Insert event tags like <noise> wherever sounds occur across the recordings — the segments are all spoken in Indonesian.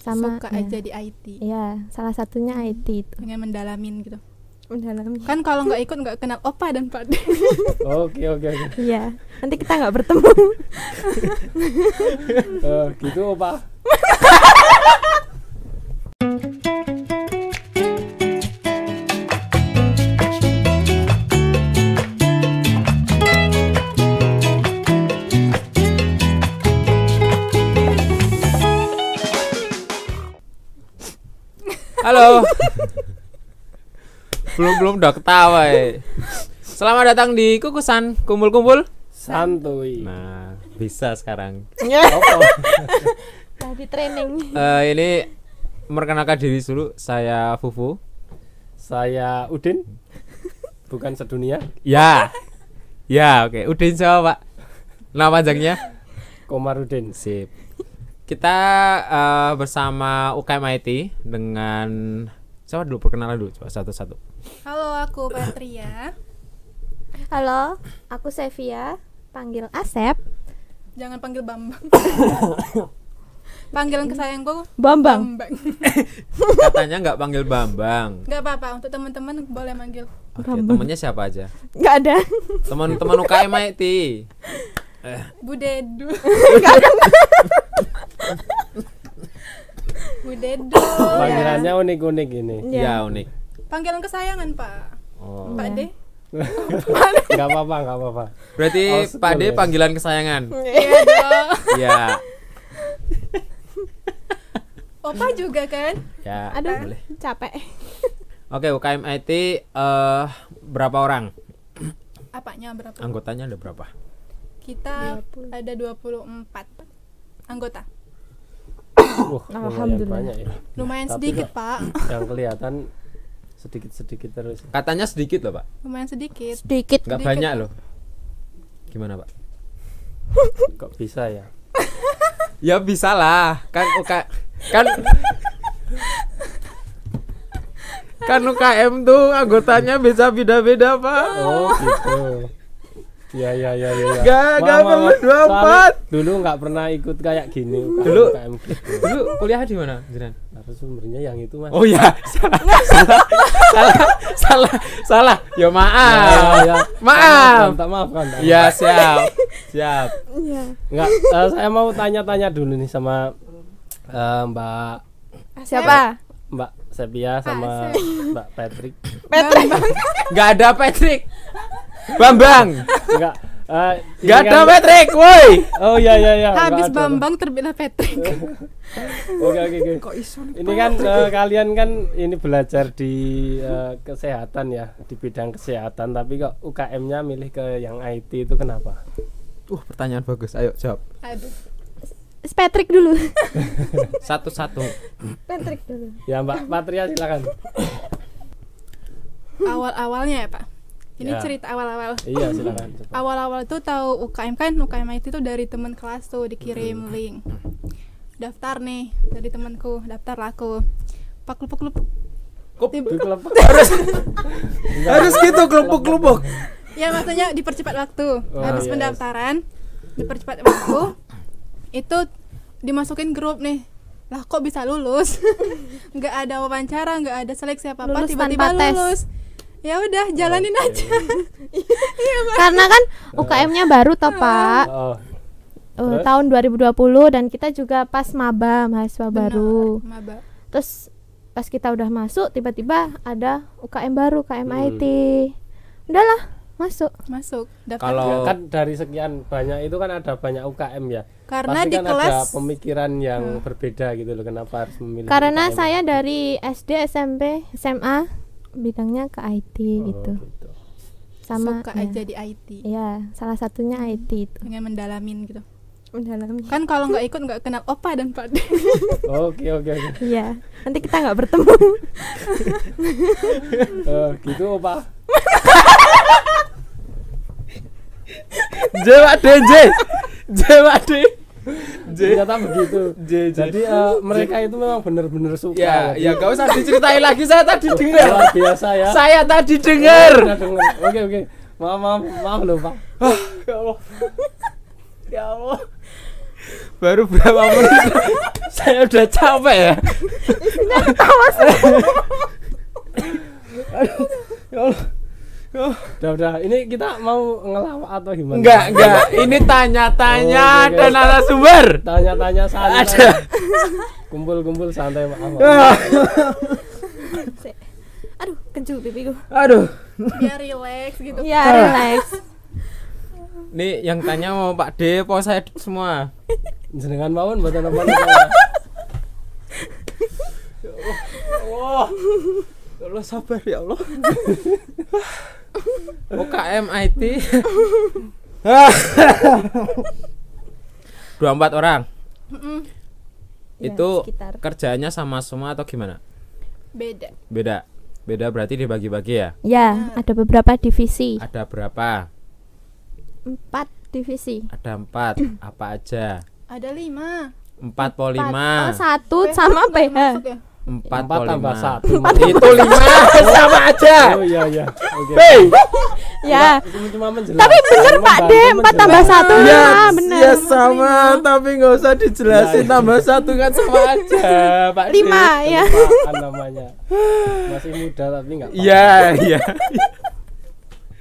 sama suka ya. aja di IT. Iya, salah satunya hmm. IT itu. Pengen mendalamin gitu. mendalamin Kan kalau nggak ikut nggak kenal opa dan pak. <laughs> Oke oke oke. Iya, nanti kita nggak bertemu. uh, <laughs> gitu opa. <laughs> Halo. belum belum udah ketawa. Ya. Selamat datang di Kukusan kumpul-kumpul santuy. Nah, bisa sekarang. Tadi iya. <laughs> oh. training. Uh, ini memperkenalkan diri dulu. Saya Fufu. Saya Udin. Bukan sedunia. Ya. Ya, oke. Okay. Udin siapa, Pak? Nama panjangnya? Komarudin. Sip. Kita uh, bersama UKM IT dengan siapa dulu perkenalan dulu coba satu-satu. Halo, aku Patria. Halo, aku Sevia, panggil Asep. Jangan panggil Bambang. Panggilan kesayang gue Bambang. Bambang. Katanya nggak panggil Bambang. Nggak apa-apa, untuk teman-teman boleh manggil. Oke, okay, temennya siapa aja? Nggak ada. Teman-teman UKM IT. Eh. Bu Dedu. <laughs> Bu Dedo. Panggilannya unik-unik ini. Ya. ya unik. Panggilan kesayangan Pak. Oh. Pak De. <laughs> gak apa-apa, gak apa-apa. Berarti oh, Pak De panggilan kesayangan. Iya dong. Iya. <laughs> Opa juga kan? Ya. Aduh, boleh. capek. Oke, UKM IT uh, eh, berapa orang? Apanya berapa? Anggotanya ada berapa? Kita 20. ada 24 anggota. Uh, Alhamdulillah. banyak ya. lumayan Tapi sedikit Pak. Yang kelihatan sedikit-sedikit terus. Katanya sedikit loh Pak. Lumayan sedikit. Sedikit. Gak banyak loh. Gimana Pak? <laughs> Kok bisa ya? <laughs> ya bisa lah. Kan Uka, kan <laughs> kan UKM tuh anggotanya bisa beda-beda Pak. Oh gitu. Iya iya iya iya. Ya. Gak gak perlu empat. Dulu nggak pernah ikut kayak gini. Dulu dulu kuliah di mana, Jiran? Harus sumbernya yang itu, Mas. Oh iya, salah. salah. salah. Salah. Yo ya, ya, maaf. Maaf. Tak maafkan. Ya Iya, siap. Siap. Iya. Eh, saya mau tanya-tanya dulu nih sama eh, Mbak Siapa? Mbak Sepia sama Mbak Patrick. Patrick. Gak ada Patrick. Bambang. Enggak. Uh, eh, Enggak ada kan... Patrick, woi. Oh iya iya iya. Habis Bambang terbitlah Patrick. <laughs> oke oke oke. Kok isu Ini kan uh, kalian kan ini belajar di uh, kesehatan ya, di bidang kesehatan tapi kok UKM-nya milih ke yang IT itu kenapa? Uh, pertanyaan bagus. Ayo jawab. Aduh. Patrick dulu. <laughs> Satu-satu. Patrick dulu. Ya Mbak Patria silakan. Awal-awalnya ya Pak ini yeah. cerita awal-awal. Iya, silakan. <laughs> Awal-awal tuh tahu UKM kan UKM IT itu dari teman kelas tuh dikirim hmm. link. Daftar nih dari temanku, daftar lah aku. Pak kelupuk kelupuk. harus harus gitu kelupuk kelupuk. Ya maksudnya dipercepat waktu. Oh, Habis yes. Iya, pendaftaran iya. dipercepat waktu. <coughs> itu dimasukin grup nih lah kok bisa lulus <laughs> nggak ada wawancara nggak ada seleksi apa apa tiba-tiba lulus, tiba -tiba ya udah jalanin okay. aja <laughs> iya, karena kan UKM-nya baru toh pak oh. Uh, tahun 2020 dan kita juga pas maba mahasiswa Benar, baru maba. terus pas kita udah masuk tiba-tiba ada UKM baru UKM hmm. IT udahlah masuk masuk kalau kan dari sekian banyak itu kan ada banyak UKM ya karena Pasti di kan kelas ada pemikiran yang hmm. berbeda gitu loh kenapa harus memilih karena UKM. saya dari SD SMP SMA bidangnya ke IT oh, gitu. gitu sama suka ya. aja di IT ya salah satunya hmm. IT itu Pengen mendalamin gitu mendalami kan kalau nggak ikut nggak kenal opa dan pak <laughs> oke oke oke iya nanti kita nggak bertemu uh, <laughs> gitu opa <laughs> Jawa DJ. Jawa DJ ternyata begitu J, J. jadi uh, mereka J. itu memang benar-benar suka ya ya gak usah diceritain lagi saya tadi dengar biasa ya saya tadi dengar oke oke maaf maaf maaf lupa ah, ya allah <laughs> ya allah baru berapa menit <laughs> saya udah capek ya tawa semua <laughs> ya allah udah udah ini kita mau ngelawak atau gimana enggak enggak ini tanya-tanya oh, okay, dan sumber tanya-tanya santai kumpul-kumpul santai maaf, <laughs> maaf. Ah. <laughs> aduh kencu pipiku aduh biar ya, relax gitu ya ah. relax nih yang tanya mau Pak D po saya semua jenengan mau buat apa ya Wah, ya Allah sabar ya Allah. <laughs> UKM IT 24 orang mm -mm. itu ya, kerjanya sama semua atau gimana beda beda beda berarti dibagi-bagi ya ya nah. ada beberapa divisi ada berapa empat divisi ada empat apa aja ada lima empat empat. lima oh, satu sama PH, PH empat, tambah satu empat <laughs> itu lima <laughs> sama aja oh iya iya <laughs> okay. ya cuma tapi bener pak D empat tambah satu ya, bener ya sama tapi nggak usah dijelasin tambah iya. satu kan sama aja pak lima ya namanya masih muda tapi nggak iya iya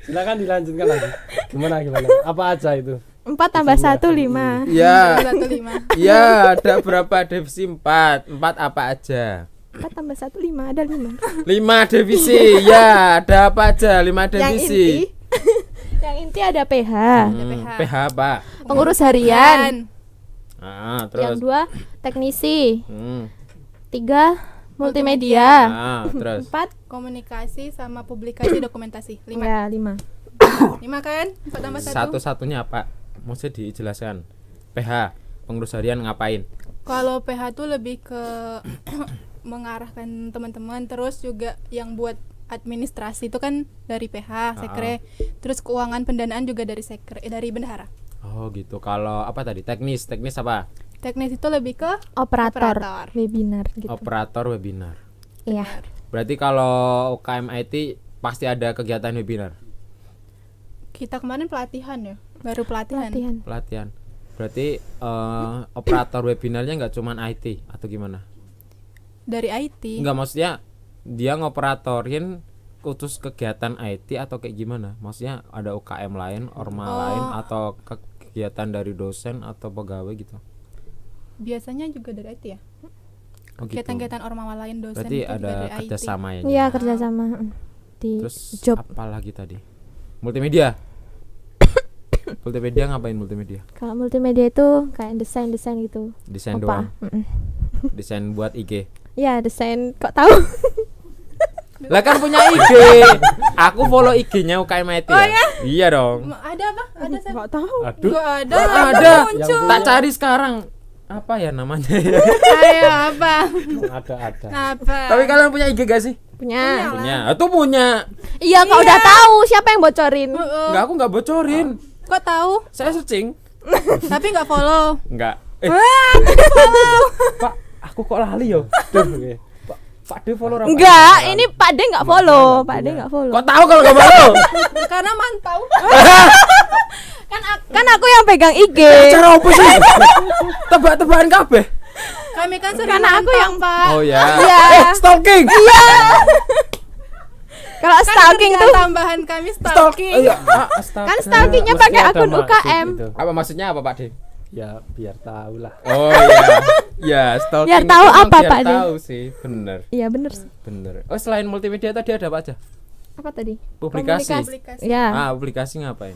silakan dilanjutkan lagi gimana gimana apa aja itu Empat iya. tambah satu lima. Iya. Iya, ada berapa divisi empat? Empat apa aja? Empat tambah satu lima, ada lima. Lima divisi, ya. Ada apa aja? Lima divisi? Yang inti, <laughs> yang inti ada pH. Hmm, ada pH. pH apa? Pengurus harian. Ah, terus. Yang dua teknisi. Hmm. Tiga multimedia. Ah, terus. Empat komunikasi sama publikasi dokumentasi. Lima. Ya, lima. lima kan? Empat tambah satu. Satu-satunya apa? mesti dijelaskan PH pengurus harian ngapain kalau PH tuh lebih ke <coughs> mengarahkan teman-teman terus juga yang buat administrasi itu kan dari PH ah, ah. sekre terus keuangan pendanaan juga dari sekre eh, dari bendahara oh gitu kalau apa tadi teknis teknis apa teknis itu lebih ke operator, operator. webinar gitu operator webinar iya berarti kalau UKM pasti ada kegiatan webinar kita kemarin pelatihan ya baru pelatihan pelatihan, pelatihan. berarti uh, operator webinarnya nggak cuman IT atau gimana dari IT nggak maksudnya dia ngoperatorin khusus kegiatan IT atau kayak gimana maksudnya ada UKM lain orma oh. lain atau kegiatan dari dosen atau pegawai gitu biasanya juga dari IT ya kegiatan kegiatan orma gitu. orma lain dosen berarti ada kerjasama ya iya kerjasama di Terus job apalagi tadi multimedia multimedia ngapain multimedia kalau multimedia itu kayak desain desain gitu desain Opa. doang desain buat IG ya desain kok tahu <laughs> lah kan punya IG aku follow IG-nya UKM IT ya? oh, ya? iya dong ada apa ada saya Enggak tahu aduh Gak ada Gak ada muncul. tak cari sekarang apa ya namanya ayo apa ada ada apa tapi kalian punya IG gak sih punya punya itu punya iya kau udah iya. tahu siapa yang bocorin Enggak. aku enggak bocorin oh Kok tahu? Saya searching. <laughs> Tapi nggak follow. Nggak. Eh. follow. <laughs> Pak, aku kok lali yo. Pak, Pak De follow orang. Enggak, ini Pak De nggak follow. Pak De nggak follow. Kok tahu kalau nggak follow? <laughs> Karena mantau. kan kan aku yang pegang IG. Cara apa sih? Tebak-tebakan kabeh. Kami kan sering Karena aku yang Pak. Oh ya. Iya. Eh, stalking. Iya. Kalau kan stalking tuh tambahan kami stalking. Stalk, iya. ah, <laughs> Kan stalkingnya pakai akun UKM. Gitu. Apa maksudnya apa Pak De? Ya biar tahu lah. Oh iya. ya stalking. Biar tahu apa biar Pak De? Tahu sih, benar. Iya benar. sih. Bener. Oh selain multimedia tadi ada apa aja? Apa tadi? Publikasi. publikasi. Ya. Ah publikasi ngapain?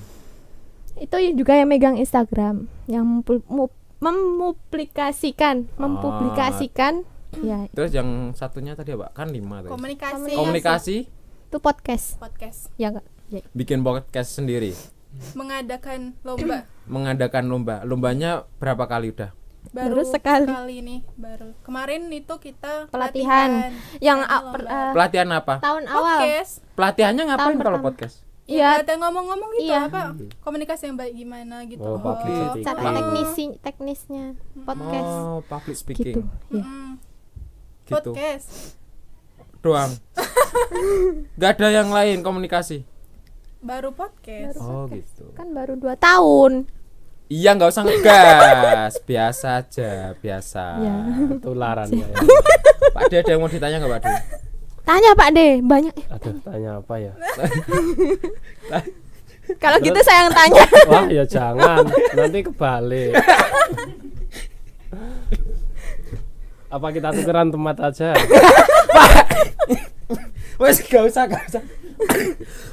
Itu juga yang megang Instagram, yang mempublikasikan, ah. mempublikasikan. Ya. Terus yang satunya tadi apa? Kan lima tadi. Komunikasi. Komunikasi itu podcast podcast ya enggak ya. bikin podcast sendiri mengadakan lomba <clears throat> mengadakan lomba lombanya berapa kali udah baru, baru sekali. kali ini baru kemarin itu kita pelatihan, pelatihan. yang per, eh, pelatihan apa tahun podcast. awal pelatihannya ngapain kalau podcast ya, Iya, ya, ngomong-ngomong gitu iya. apa iya. komunikasi yang baik gimana gitu. Oh, oh. Cara teknisi teknisnya podcast. Oh, public speaking. Gitu, iya. gitu. Podcast doang <laughs> nggak ada yang lain komunikasi baru podcast baru oh podcast. gitu kan baru dua tahun iya nggak usah ngegas biasa aja biasa iya. ya. tularan <laughs> ya. pak de ada yang mau ditanya nggak pak de tanya pak de banyak eh, aduh tanya apa ya <laughs> kalau gitu saya yang tanya wah ya jangan nanti kebalik apa kita tukeran tempat aja? <laughs> Wes gak usah, gak usah.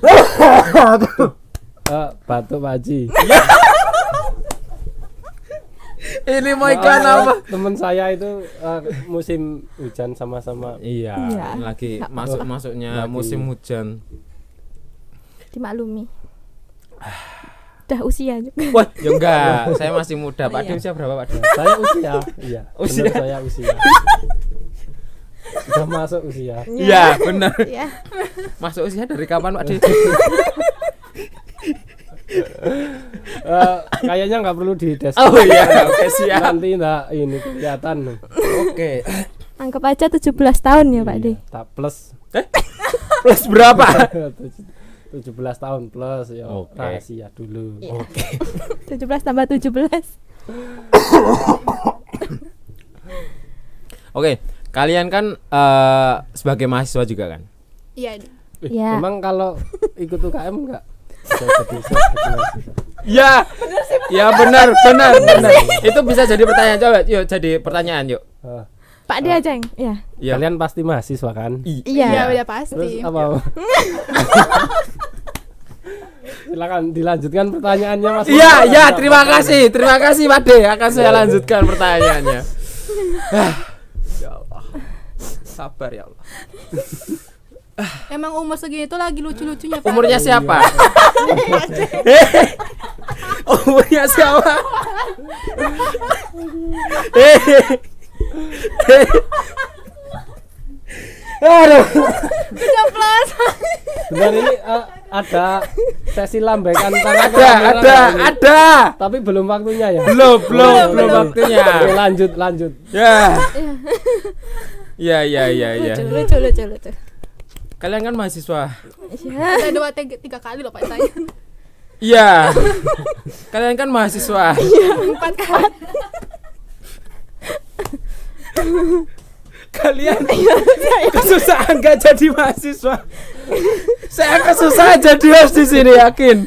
Uh, <laughs> eh, batu Pak Haji. <laughs> Ini mau iklan oh, apa? Temen saya itu uh, musim hujan sama-sama. Iya, iya, lagi masuk-masuknya musim hujan. Dimaklumi. Ah, udah usia juga. <laughs> Wah, ya enggak. saya masih muda. Pak oh, iya. Dim usia berapa, Pak Dim? Saya usia. Iya. <laughs> Usia. Benar, saya usia. Sudah masuk usia. Iya. iya, benar. Iya. Masuk usia dari kapan, Pak Dim? uh, <laughs> kayaknya nggak perlu di tes. Oh iya, oke okay, siap. Nanti enggak ini kelihatan. Oke. Okay. Anggap aja 17 tahun ya, Pak iya, D. Plus. Eh? Plus berapa? 17 tahun plus ya okay. rahasia dulu. Iya. Oke. Okay. <laughs> 17 tambah 17. <coughs> Oke, okay, kalian kan uh, sebagai mahasiswa juga kan? Iya. Iya. Yeah. Emang kalau ikut UKM enggak? ya. Ya benar, benar, benar. Itu bisa jadi pertanyaan coba. Yuk jadi pertanyaan yuk. Uh. Pak Ade aja yang. Ya. ya. Kalian pasti mahasiswa kan? Iya. ya, udah pasti. Terus apa? Iya. <laughs> Silakan dilanjutkan pertanyaannya Mas. Iya, iya, terima kasih. Terima kasih Pak Ade akan saya iya. lanjutkan pertanyaannya. <laughs> ya Allah. Sabar ya Allah. <laughs> Emang umur segini itu lagi lucu-lucunya iya. eh. Umurnya siapa? Umurnya siapa? Hehehe Aduh. Keceplosan. Benar ini uh, ada sesi lambekan tangan. Ada, ada, ini. ada. Tapi belum waktunya ya. Belum, belum, belum waktunya. Oke, lanjut, lanjut. Ya. Ya, ya, ya, ya. Lucu, lucu, lucu, Kalian kan mahasiswa. Saya dua tiga, tiga kali loh Pak saya. Iya. Kalian kan mahasiswa. Iya, empat kali. <laughs> <laughs> kalian iya, kesusahan gak jadi mahasiswa saya kesusahan jadi host di sini yakin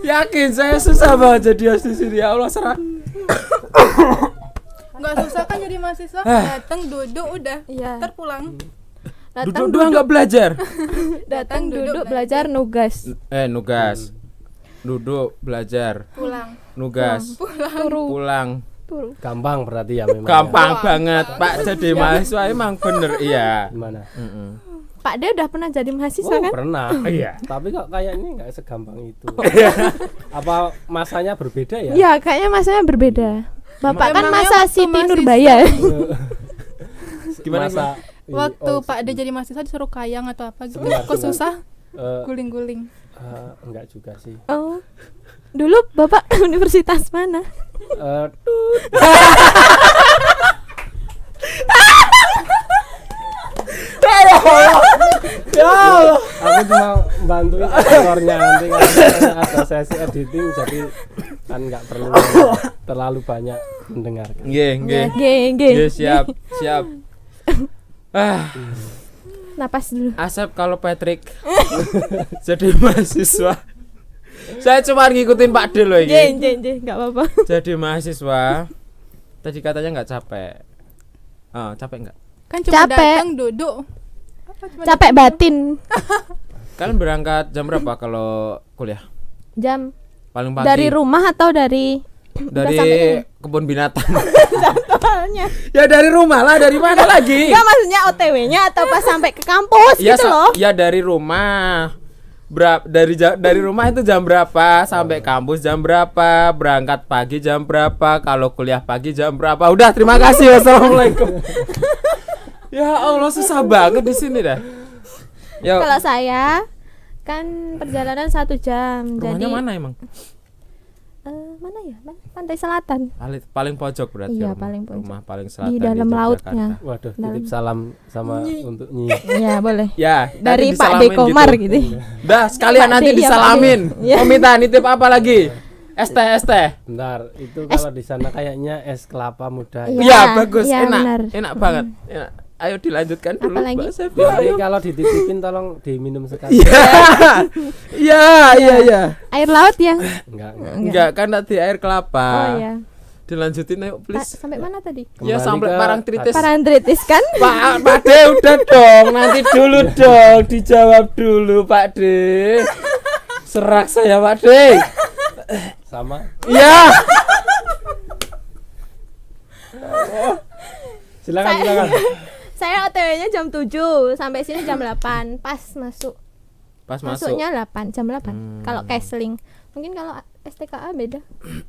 yakin saya susah banget jadi host di sini ya Allah serak nggak susah kan jadi mahasiswa ah. datang duduk udah iya. terpulang <laughs> datang duduk, duduk nggak belajar datang duduk, belajar nugas eh nugas duduk belajar pulang nugas pulang pulang, pulang. Gampang berarti ya memang. Ya. Gampang ya. banget, Pak. Jadi iya. mahasiswa emang bener <laughs> iya. Gimana? Mm -mm. Pak dia udah pernah jadi mahasiswa oh, kan? Pernah, <laughs> iya. Tapi kok kayaknya nggak segampang itu. Oh. <laughs> Apa masanya berbeda ya? Iya, kayaknya masanya berbeda. Bapak kan masa Siti Nurbaya. gimana masa, iya, Waktu oh, Pak dia jadi mahasiswa disuruh kayang atau apa gitu? Kok susah? Eh, Guling-guling. Uh, enggak juga sih. Oh. Dulu Bapak <laughs> universitas mana? Aduh. Eh, ya Allah. Aku cuma bantuin editornya nanti kalau ada sesi editing jadi kan nggak perlu terlalu banyak mendengarkan. Nggih, nggih. Nggih, siap, siap. <laughs> Ah. Napas dulu. Asep kalau Patrick <laughs> jadi mahasiswa saya cuma ngikutin Pak De loh ini. Nggih, nggak apa-apa. <laughs> Jadi mahasiswa tadi katanya nggak capek. Oh, capek nggak? Kan cuma capek. datang duduk. Apa capek datang? batin. <laughs> Kalian berangkat jam berapa kalau kuliah? Jam paling pagi. Dari rumah atau dari <clears throat> dari <laughs> kebun binatang. ya dari rumah lah, dari mana lagi? Enggak maksudnya OTW-nya atau pas sampai ke kampus ya, gitu loh. Ya dari rumah berapa dari dari rumah itu jam berapa sampai ah. kampus jam berapa berangkat pagi jam berapa kalau kuliah pagi jam berapa udah terima kasih wassalamualaikum <laughs> ya allah susah banget di sini dah kalau saya kan perjalanan satu jam rumahnya jadi mana emang Eh, mana ya pantai selatan paling, paling pojok berarti iya, rumah, paling pojok. rumah paling selatan di dalam di lautnya waduh dalam... titip salam sama Nyi. untuk Nyi <laughs> ya boleh ya dari Pak Dekomar gitu, gitu. <laughs> dah sekalian nanti <laughs> iya, disalamin iya. oh nitip apa lagi Es teh, es Bentar, itu kalau di sana kayaknya es kelapa muda. Iya, ya, bagus, ya, enak, benar. enak banget, enak ayo dilanjutkan dulu lagi Mbak Jadi ya, kalau dititipin tolong diminum sekali. Iya. Iya. <laughs> iya, iya, iya. Air laut ya? Enggak, enggak. Enggak, kan tadi air kelapa. Oh iya. Dilanjutin ayo please. pa, sampai mana tadi? Iya, Kembali ya sampai ke parangtritis. Parangtritis kan? <laughs> Pak Pak De udah dong, nanti dulu <laughs> dong dijawab dulu Pak De. Serak saya Pak De. Sama. Iya. Silakan, silakan saya OTW-nya jam 7 sampai sini jam 8 <clears throat> pas masuk pas masuk. masuknya 8 jam 8 hmm. kalau casling mungkin kalau STKA beda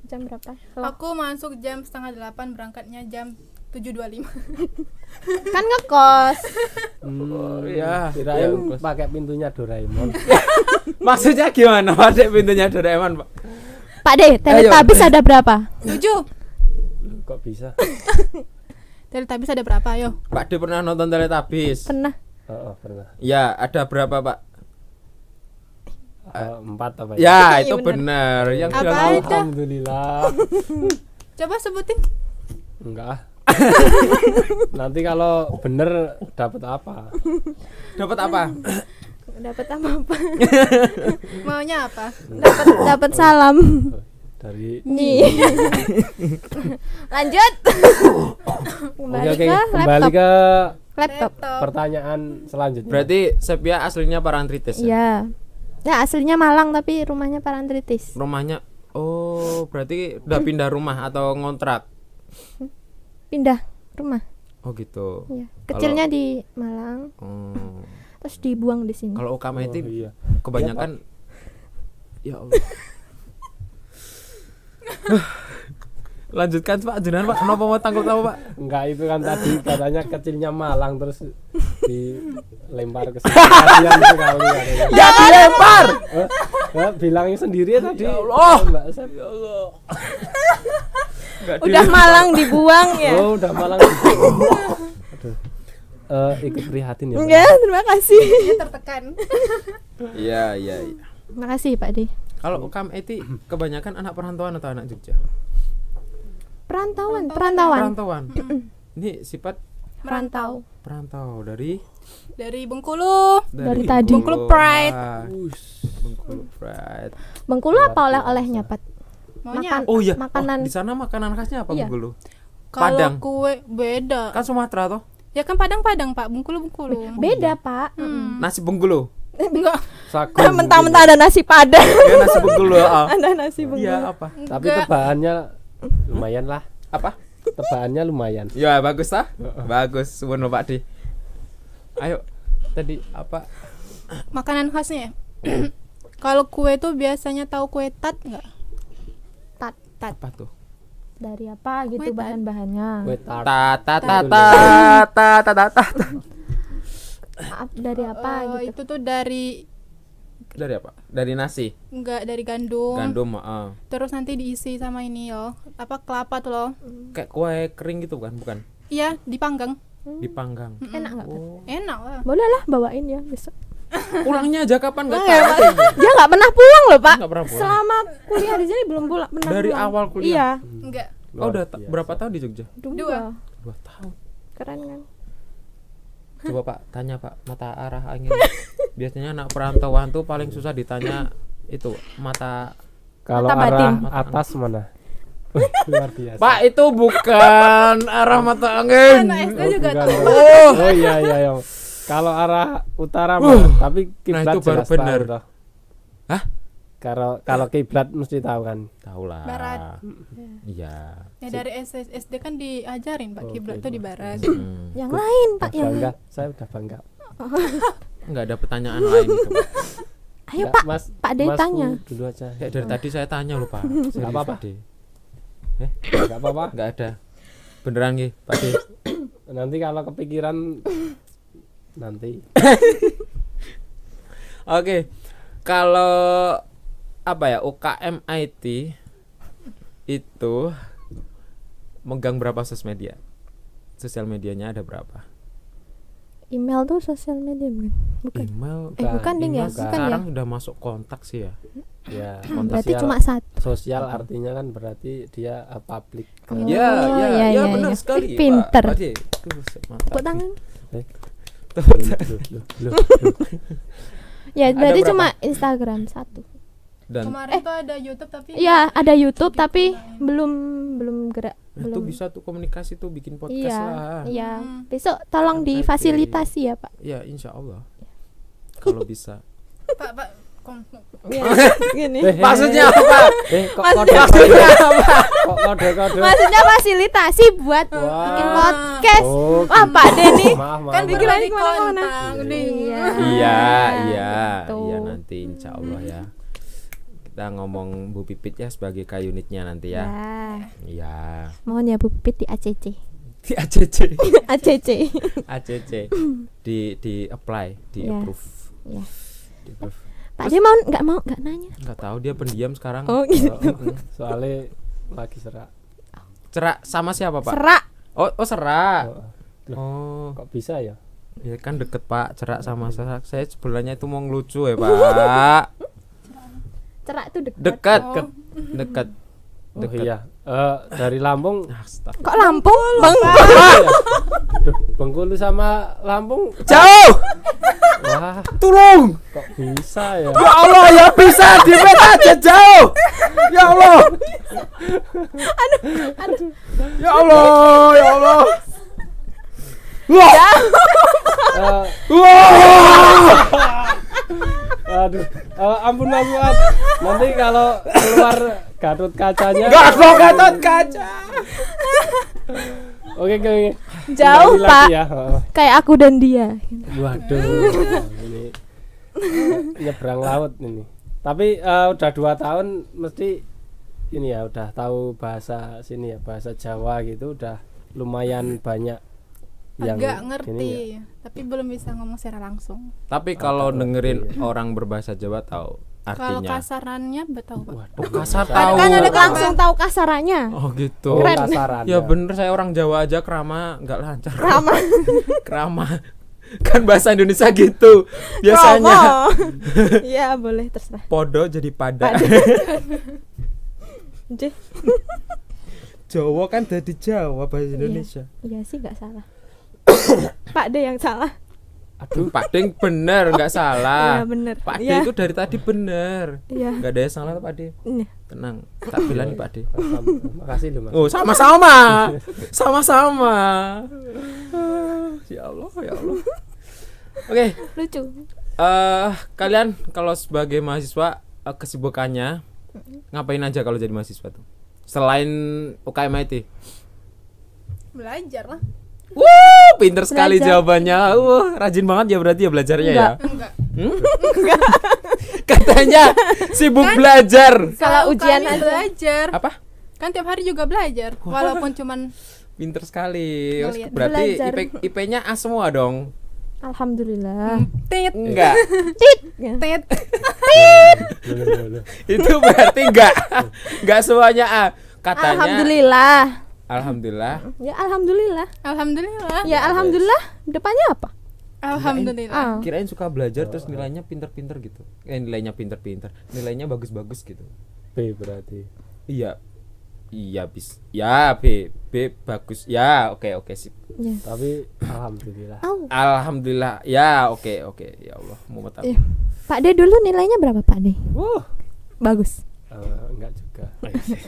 jam berapa Kalo... aku masuk jam setengah 8 berangkatnya jam 725 <laughs> kan ngekos hmm, oh, ya kirain iya. iya, pakai pintunya Doraemon <laughs> maksudnya gimana pakai pintunya Doraemon pak Pak De, tapi ada berapa? 7 Kok bisa? <laughs> Teletubbies ada berapa yo? Pak De pernah nonton Teletubbies? Pernah. Oh, oh pernah. Ya, ada berapa Pak? Eh, empat apa ya? Ya iya, itu benar. Yang apa bilang aja? Alhamdulillah. <laughs> Coba sebutin. Enggak. Nanti kalau benar dapat apa? Dapat apa? dapat apa apa? <laughs> Maunya apa? dapat salam dari nih <laughs> lanjut kembali, <coughs> okay, okay. Ke kembali ke laptop. pertanyaan selanjutnya berarti Sepia aslinya parantritis ya? ya ya aslinya Malang tapi rumahnya parantritis rumahnya oh berarti udah <coughs> pindah rumah atau ngontrak pindah rumah oh gitu ya. kecilnya Kalau... di Malang oh. terus dibuang di sini kalau UKM oh, itu oh, iya. kebanyakan ya, ya Allah <laughs> lanjutkan pak jenengan pak kenapa mau tangkap tahu pak enggak itu kan tadi katanya kecilnya Malang terus dilempar ke sini sekali ya dilempar eh, eh, bilangnya sendiri ya tadi ya Allah oh, Mbak Sep. ya Allah udah Malang dibuang ya oh udah Malang dibuang aduh uh, ikut prihatin ya enggak terima kasih tertekan <laughs> iya iya ya. terima kasih Pak di. Kalau gitu. Kam Eti <clears throat> kebanyakan anak perantauan atau anak Jogja? Perantauan, perantauan. Perantauan. Ini sifat perantau. Perantau dari dari Bengkulu. Dari, dari tadi. Bengkulu Pride. Ush, Bengkulu Pride. Bengkulu apa oleh-olehnya, Pat? Maunya Makan, oh iya. Makanan. Oh, di sana makanan khasnya apa iya. Bengkulu? Kalau Padang. kue beda. Kan Sumatera toh? Ya kan Padang Padang Pak, Bengkulu Bengkulu. Beda Pak. Hmm. Nasi Bengkulu. Enggak. Eh, eh, mentah-mentah ada nasi padang. Ya, nasi bungkul loh. Ah. Ada nasi bungkul. Iya, apa? Enggak. Tapi tebaannya lumayan lah. Apa? Tebaannya lumayan. Ya, bagus lah. bagus. Suwun Pak Di. Ayo. Tadi apa? Makanan khasnya ya? <clears throat> Kalau kue itu biasanya tahu kue tat enggak? Tat, tat. Apa tuh? Dari apa gitu bahan-bahannya? Kue tat. Tat tat tat tat tat tat dari apa uh, gitu itu tuh dari dari apa dari nasi enggak dari gandum gandum uh. terus nanti diisi sama ini loh apa kelapa tuh loh kayak kue kering gitu kan bukan iya dipanggang hmm. dipanggang mm -mm. enak nggak oh. enak lah boleh lah bawain ya besok <laughs> pulangnya aja kapan gak tahu dia nggak pernah pulang loh pak pulang. selama kuliah di sini belum pulang pernah dari pulang. awal kuliah iya enggak oh udah berapa tahun di Jogja dua dua tahun keren kan coba pak tanya pak mata arah angin <laughs> biasanya anak perantauan tuh paling susah ditanya itu mata kalau mata arah mata atas mana <laughs> luar biasa pak itu bukan arah mata angin oh, oh, oh. iya iya, iya. kalau arah utara uh. tapi nah, kiblat nah, itu baru benar Hah? Kalau kalau kiblat mesti tahu kan? Tahu lah. Barat. Iya. iya. Ya dari SD kan diajarin Pak oh, kiblat itu di barat. Hmm. <laughs> Yang lain Pak yang bangga. Saya udah bangga. Enggak <laughs> ada pertanyaan lain itu. <laughs> Ayo Pak. Mas, Pak Dey tanya. Dulu aja. Ya, dari oh. tadi saya tanya lupa Pak. Enggak apa-apa. Eh, enggak apa-apa. Enggak ada. Beneran nggih, Pak <coughs> nanti kalau kepikiran <coughs> nanti. <coughs> Oke. Okay. Kalau apa ya UKM IT itu megang berapa sosial media? Sosial medianya ada berapa? Email tuh sosial media bukan? Email eh, kan. Eh bukan ding ya, kan. bukan ya? sekarang ya. udah masuk kontak sih ya. Ya, ya berarti ya. cuma satu. Sosial artinya kan berarti dia uh, public. Oh, ya, oh, ya, ya, ya, ya, benar ya. sekali. Pinter. Berarti, Tepuk tangan. tangan. ya, berarti cuma Instagram satu dan kemarin eh, tuh ada YouTube tapi iya ada YouTube tapi belum belum gerak nah, belum. Itu bisa tuh komunikasi tuh bikin iya, podcast iya, lah. Iya. Hmm. Besok tolong difasilitasi ya Pak. Iya Insya Allah iya. kalau bisa. <laughs> Pak Pak iya, <laughs> Gini. Eh, maksudnya eh, apa? Eh, kok maksudnya, kode, maksudnya apa? <laughs> Kok Maksudnya fasilitasi buat bikin podcast. Oh, Wah, gitu. Pak Deni kan pikirannya kemana-mana. Iya, iya, iya, iya nanti insya Allah ya kita ngomong Bu Pipit ya sebagai kayunitnya nanti ya. ya. Iya. Ya. Mohon ya Bu Pipit di ACC. Di ACC. <laughs> ACC. ACC. Di di apply, di ya. approve. Ya. Di approve. Pak Dia mau nggak mau nggak nanya? Nggak tahu dia pendiam sekarang. Oh gitu. Eh, Soalnya lagi serak. Serak sama siapa Pak? Serak. Oh oh serak. Oh, oh. kok bisa ya? Ya kan deket Pak, cerak sama serak. Saya sebelahnya itu mau ngelucu ya Pak. <laughs> cerak tuh dekat dekat oh. <laughs> dekat dekat oh, iya uh, dari Lampung kok Lampung Bengkulu iya. <laughs> Bengkulu sama Lampung jauh wah tolong kok bisa ya ya Allah ya bisa di peta aja jauh ya Allah ya Allah ya Allah eh, Wah. Wah. Aduh, uh, ampun Mas Fuad. Nanti kalau keluar garut kacanya. Enggak mau kaca. Oke, oke. Jauh, Pak. Ya. Kayak aku dan dia. Waduh. ini nyebrang laut ini. Tapi uh, udah dua tahun mesti ini ya udah tahu bahasa sini ya, bahasa Jawa gitu udah lumayan banyak yang agak ngerti ya? tapi belum bisa ngomong secara langsung tapi kalau oh, dengerin iya. orang berbahasa Jawa tahu artinya kalau kasarannya betul pak Waduh, kasar tahu kan ada langsung tahu kasarannya oh gitu oh, kasaran, ya, bener saya orang Jawa aja kerama nggak lancar kerama <laughs> kerama kan bahasa Indonesia gitu biasanya <laughs> Ya boleh terserah podo jadi pada, <laughs> Jawa kan dari Jawa bahasa iya. Indonesia iya, iya sih nggak salah Pak D yang salah. Aduh, Pak D benar, nggak salah. Iya, benar. Pak D ya. itu dari tadi benar. Iya. Nggak ada yang salah Pak D. Iya. Tenang, tak bilang Pak D. Makasih loh, Mas. Oh, sama-sama. Sama-sama. ya Allah, ya Allah. Oke. Okay. Lucu. Eh, uh, kalian kalau sebagai mahasiswa eh, kesibukannya ngapain aja kalau jadi mahasiswa tuh? Selain UKM IT? Belajar lah Wuh, pinter sekali Belajar. jawabannya. Wuh, rajin banget ya berarti ya belajarnya Enggak. ya. Enggak. Hmm? Enggak. <laughs> Katanya sibuk kan, belajar. Kalau ujian aja. belajar. Apa? Kan tiap hari juga belajar, walaupun cuman pinter sekali. Ngeliat. Berarti ip IP IP-nya A semua dong. Alhamdulillah. Hmm, tit. Enggak. <laughs> Tit. Tit. Tit. <laughs> Itu berarti enggak. Enggak semuanya A. Katanya Alhamdulillah Alhamdulillah. Ya alhamdulillah. Alhamdulillah. Ya alhamdulillah. Depannya apa? Alhamdulillah. Kirain, ah. kirain suka belajar terus nilainya pinter-pinter gitu. Eh nilainya pinter-pinter, nilainya bagus-bagus gitu. B berarti. Iya. Iya bis. Ya B B bagus. Ya oke okay, oke okay, sip. Yes. Ya. Tapi alhamdulillah. Oh. Alhamdulillah. Ya oke okay, oke. Okay. Ya Allah, mau Eh, Pak D dulu nilainya berapa Pak D? Uh. Bagus. Eh, enggak juga.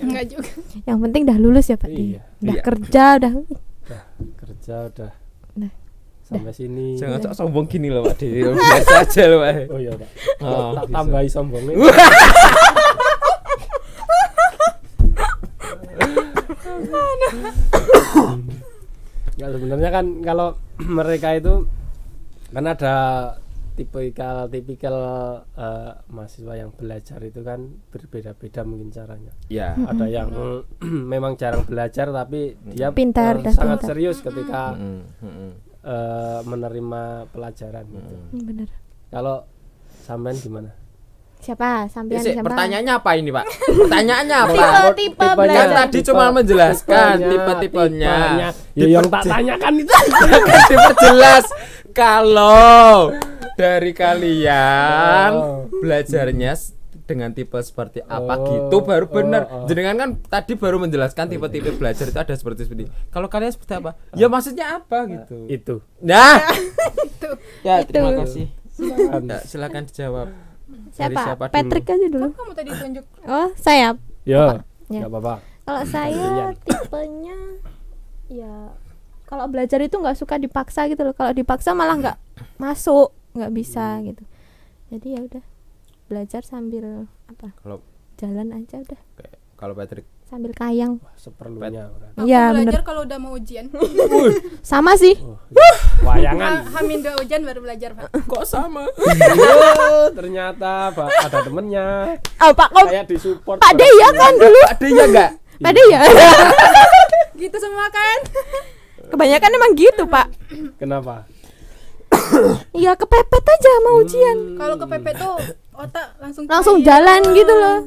enggak juga. Yang penting dah lulus ya Pak Iya. Dah iya. kerja, dah. Dah kerja, udah. Nah. Sampai dah. sini. Jangan sok sombong gini loh Pak Di. Biasa aja loh Pak. Oh iya Pak. Oh, tak tambahi sombongnya. ya <laughs> sebenarnya kan kalau <clears throat> mereka itu kan ada tipikal tipikal uh, mahasiswa yang belajar itu kan berbeda-beda mungkin caranya. Ya. Mm Ada yang <clears throat> memang jarang belajar tapi dia eh, pintar, uh, sangat pintar. serius ketika uh, menerima pelajaran gitu. mm gitu. Benar. Kalau sampean gimana? Siapa? Sampean siapa? Pertanyaannya apa ini, Pak? Pertanyaannya apa? Tipe-tipe belajar. Kan tadi cuma menjelaskan tipe-tipenya. Ya, tipe, yang tak <laughs> tanyakan itu kan jelas. kalau dari kalian oh. belajarnya dengan tipe seperti apa oh, gitu baru benar. Oh, oh. Jenengan kan tadi baru menjelaskan tipe-tipe belajar itu ada seperti seperti. Kalau kalian seperti apa? Ya ah. maksudnya apa gitu. Ah. Itu. Nah. <laughs> itu. Ya, terima kasih. Silakan, nah, silakan dijawab. Siapa? siapa Patrick dulu? Patrick aja dulu. Kamu tadi tunjuk. Oh, saya. Ya. ya. apa-apa. Kalau saya tipenya ya kalau belajar itu nggak suka dipaksa gitu loh. Kalau dipaksa malah nggak masuk nggak bisa hmm. gitu jadi ya udah belajar sambil apa kalau jalan aja udah kalau Patrick sambil kayang seperlunya ya belajar kalau udah mau ujian <laughs> sama sih oh, iya. wayangan hamin dua ujian baru belajar pak <laughs> kok sama oh, <laughs> ternyata pak ada temennya oh, pak kok saya disupport pak Dea kan dulu pak Dea enggak pak Dea iya. gitu semua kan kebanyakan emang gitu pak kenapa <coughs> Iya kepepet aja sama ujian. Hmm. Kalau kepepet tuh otak langsung <coughs> langsung kaya. jalan oh. gitu loh.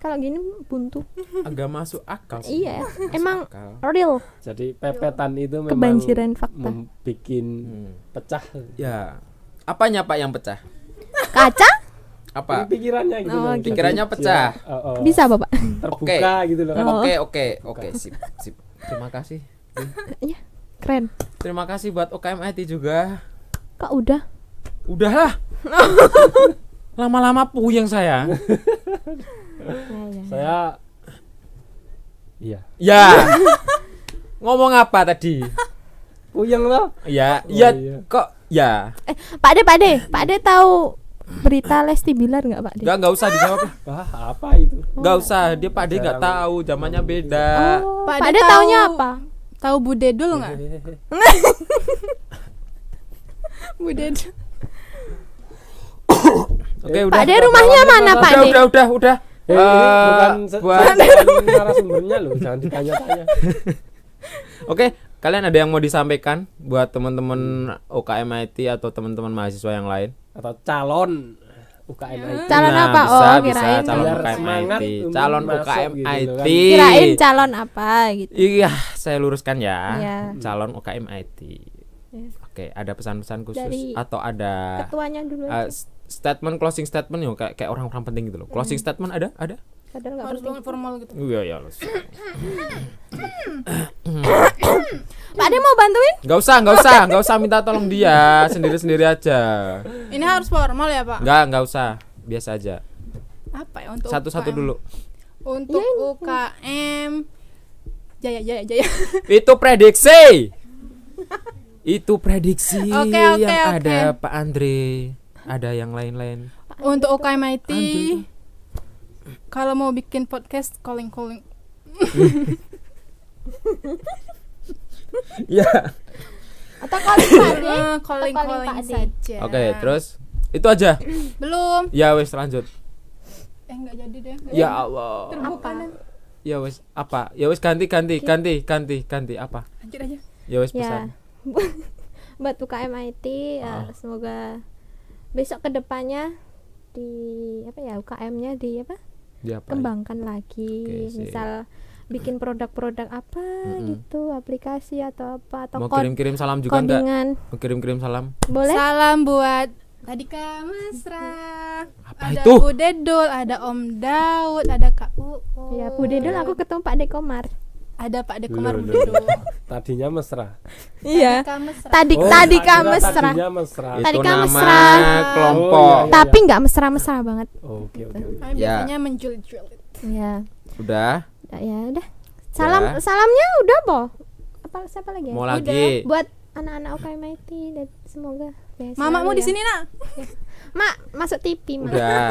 Kalau gini buntu. <coughs> Agak masuk akal. Sih. Iya, masuk emang akal. real. Jadi pepetan itu memang kebanjiran fakta. Membikin hmm. pecah. Ya. Apanya Pak yang pecah? Kaca? apa pikirannya gitu oh, loh. Gitu. pikirannya pecah ya, oh, oh. bisa Bapak. terbuka gitu loh oh. oke oke oke sip sip terima kasih Iya. keren terima kasih buat UKM IT juga Kak udah. Udahlah. <laughs> Lama-lama puyeng saya. saya Iya. Ya. <laughs> Ngomong apa tadi? Puyeng loh. Ya, oh, ya iya. kok ya. Eh, Pak De, Pak De, Pak De tahu berita Lesti Bilar nggak Pak De? Gak nggak usah dijawab. Ah, apa itu? Nggak oh. usah, dia Pak De nggak tahu, zamannya beda. Oh, Pak, De, taunya apa? Tahu bu dedul nggak? <laughs> Budet. Oke, eh, udah. Ada rumahnya mana, Pak Udah, Udah, udah, udah. Eh, eh bukan buat narasumbernya loh, jangan ditanya-tanya. <laughs> Oke, kalian ada yang mau disampaikan buat teman-teman UKM IT atau teman-teman mahasiswa yang lain atau calon UKM IT. Calon nah, apa? Nah, oh, bisa, oh, kirain calon UKM IT. Calon UKM gitu IT. Kan. Kirain calon apa gitu. Iya, saya luruskan ya. Iya. Calon UKM IT. Yes. Iya. Oke, ada pesan-pesan khusus Dari atau ada ketuanya dulu uh, statement closing statement yuk kayak kayak orang-orang penting gitu loh. Hmm. Closing statement ada? Ada? Padahal enggak harus penting. formal gitu. Iya, iya, harus. Pak Ade mau bantuin? Gak usah, gak usah, gak usah minta tolong dia, sendiri-sendiri aja. Ini harus formal ya, Pak? Gak, gak usah. Biasa aja. Apa ya untuk Satu-satu dulu. Untuk yeah. UKM Jaya Jaya Jaya. Itu prediksi. <laughs> Itu prediksi okay, okay, yang okay. ada Pak Andre, ada yang lain-lain. Untuk UKM IT, kalau mau bikin podcast calling calling. <laughs> ya. Atau calling Pak Andre, eh, calling calling saja. Oke, okay, terus itu aja. Belum. Ya wes lanjut. Eh nggak jadi deh. ya Allah. Terbuka Ya wes apa? Ya wes ganti ganti ganti ganti ganti apa? Lanjut aja. Ya wes ya. pesan. Ya buat buka IT uh. Uh, semoga besok kedepannya di apa ya UKM-nya di apa? Di kembangkan lagi okay, misal bikin produk-produk apa mm -hmm. gitu aplikasi atau apa atau mau kirim-kirim salam juga enggak mau kirim-kirim salam boleh salam buat kak Masra apa ada itu Budedul ada Om Daud ada Kak U ya Budedul aku ketemu Pak Dekomar ada Pak Dekumar iya, Budodo. Tadinya mesra. Iya. Tadi oh, tadi ka mesra. Tadinya mesra. Tadi ka mesra. Kelompok. Oh, iya, iya, Tapi nggak mesra-mesra banget. Oke, oke. Iya. Biasanya menjulit-julit. Iya. Udah. Ya, ya udah. Salam ya. salamnya udah boh. Apa siapa lagi? Ya? Mau udah. lagi. Buat anak-anak UKMIT dan semoga Mama Mamamu di ya. sini, Nak. <laughs> Mak, masuk TV, Mak. Udah.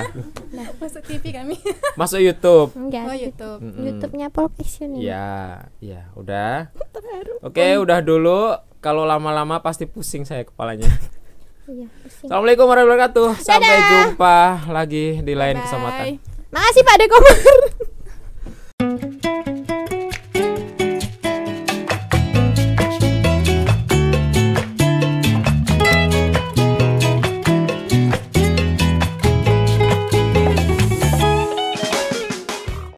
Nah. <laughs> Masuk TV kami. masuk YouTube. Enggak. Oh, YouTube. Mm -mm. YouTube-nya profesional. Iya, iya, udah. Terharu. Oke, okay, udah dulu. Kalau lama-lama pasti pusing saya kepalanya. <laughs> Iya, pusing. Assalamualaikum warahmatullahi wabarakatuh. Sampai jumpa lagi di lain Bye -bye. kesempatan. Makasih Pak Dekomar.